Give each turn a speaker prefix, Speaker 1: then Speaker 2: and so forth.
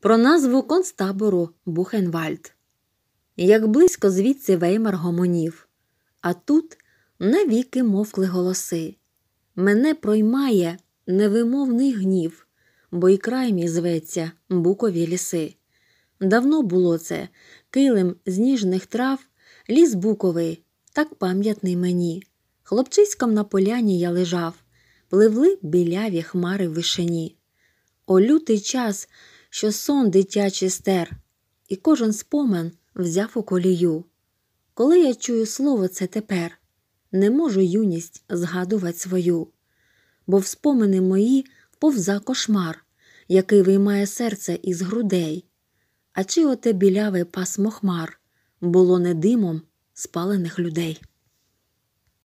Speaker 1: про назву концтабору Бухенвальд. Як близько звідси веймар гомонів, а тут навіки мовкли голоси. Мене проймає невимовний гнів, бо і край мій зветься букові ліси. Давно було це килим з ніжних трав, ліс буковий, так пам'ятний мені. Хлопчиськом на поляні я лежав, пливли біляві хмари в вишині. О лютий час, що сон дитячий стер, і кожен спомен взяв у колію. Коли я чую слово це тепер, не можу юність згадувати свою, бо в спомини мої повза кошмар, який виймає серце із грудей. А чи оте біляве пасмо хмар було не димом спалених людей?